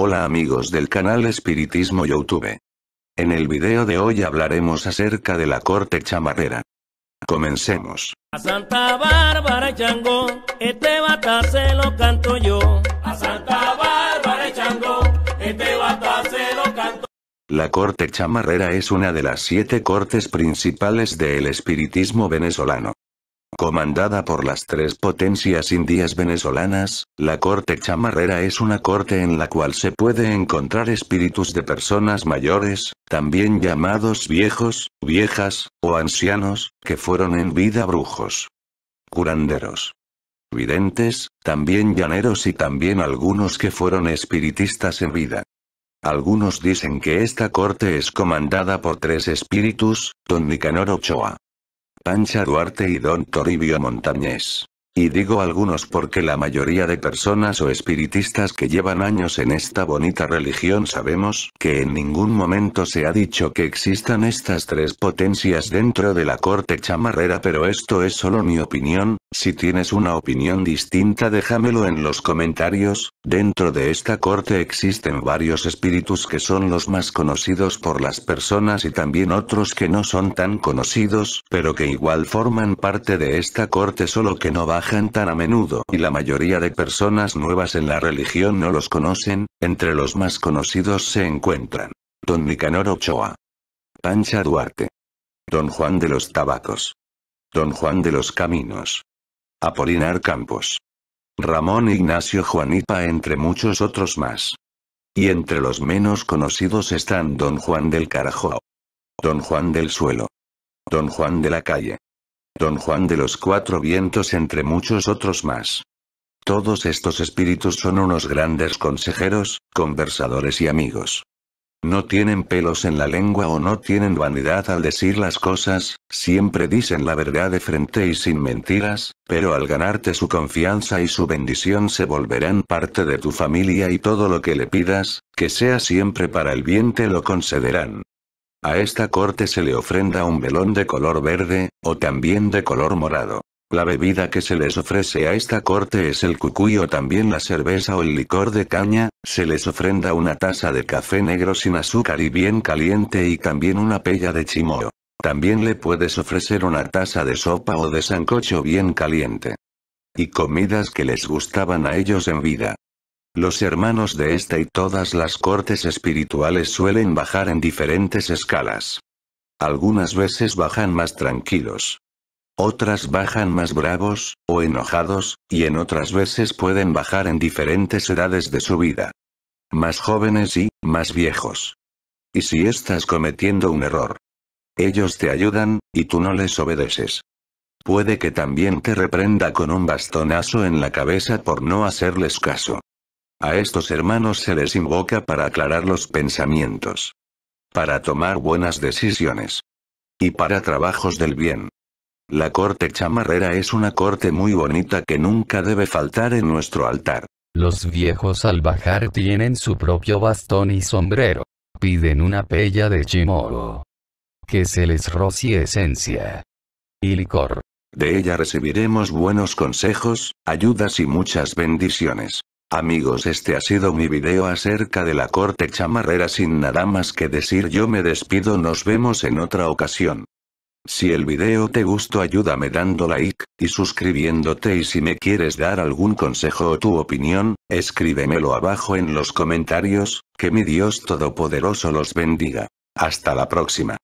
Hola amigos del canal Espiritismo Youtube. En el video de hoy hablaremos acerca de la corte chamarrera. Comencemos. La corte chamarrera es una de las siete cortes principales del espiritismo venezolano. Comandada por las tres potencias indias venezolanas, la corte chamarrera es una corte en la cual se puede encontrar espíritus de personas mayores, también llamados viejos, viejas, o ancianos, que fueron en vida brujos. Curanderos. Videntes, también llaneros y también algunos que fueron espiritistas en vida. Algunos dicen que esta corte es comandada por tres espíritus, don Nicanor Ochoa, Ancha Duarte y Don Toribio Montañés. Y digo algunos porque la mayoría de personas o espiritistas que llevan años en esta bonita religión sabemos que en ningún momento se ha dicho que existan estas tres potencias dentro de la corte chamarrera pero esto es solo mi opinión, si tienes una opinión distinta déjamelo en los comentarios, dentro de esta corte existen varios espíritus que son los más conocidos por las personas y también otros que no son tan conocidos, pero que igual forman parte de esta corte solo que no bajan tan a menudo y la mayoría de personas nuevas en la religión no los conocen, entre los más conocidos se encuentran. Don Nicanor Ochoa. Pancha Duarte. Don Juan de los Tabacos. Don Juan de los Caminos. Apolinar Campos. Ramón Ignacio Juanipa entre muchos otros más. Y entre los menos conocidos están Don Juan del Carajo. Don Juan del Suelo. Don Juan de la Calle. Don Juan de los Cuatro Vientos entre muchos otros más. Todos estos espíritus son unos grandes consejeros, conversadores y amigos. No tienen pelos en la lengua o no tienen vanidad al decir las cosas, siempre dicen la verdad de frente y sin mentiras, pero al ganarte su confianza y su bendición se volverán parte de tu familia y todo lo que le pidas, que sea siempre para el bien te lo concederán. A esta corte se le ofrenda un velón de color verde, o también de color morado. La bebida que se les ofrece a esta corte es el cucuyo, también la cerveza o el licor de caña, se les ofrenda una taza de café negro sin azúcar y bien caliente y también una pella de chimoyo. También le puedes ofrecer una taza de sopa o de sancocho bien caliente. Y comidas que les gustaban a ellos en vida. Los hermanos de esta y todas las cortes espirituales suelen bajar en diferentes escalas. Algunas veces bajan más tranquilos, otras bajan más bravos, o enojados, y en otras veces pueden bajar en diferentes edades de su vida. Más jóvenes y, más viejos. Y si estás cometiendo un error. Ellos te ayudan, y tú no les obedeces. Puede que también te reprenda con un bastonazo en la cabeza por no hacerles caso. A estos hermanos se les invoca para aclarar los pensamientos. Para tomar buenas decisiones. Y para trabajos del bien. La corte chamarrera es una corte muy bonita que nunca debe faltar en nuestro altar. Los viejos al bajar tienen su propio bastón y sombrero. Piden una pella de chimoro. Que se les rocie esencia. Y licor. De ella recibiremos buenos consejos, ayudas y muchas bendiciones. Amigos este ha sido mi video acerca de la corte chamarrera sin nada más que decir yo me despido nos vemos en otra ocasión. Si el video te gustó ayúdame dando like, y suscribiéndote y si me quieres dar algún consejo o tu opinión, escríbemelo abajo en los comentarios, que mi Dios Todopoderoso los bendiga. Hasta la próxima.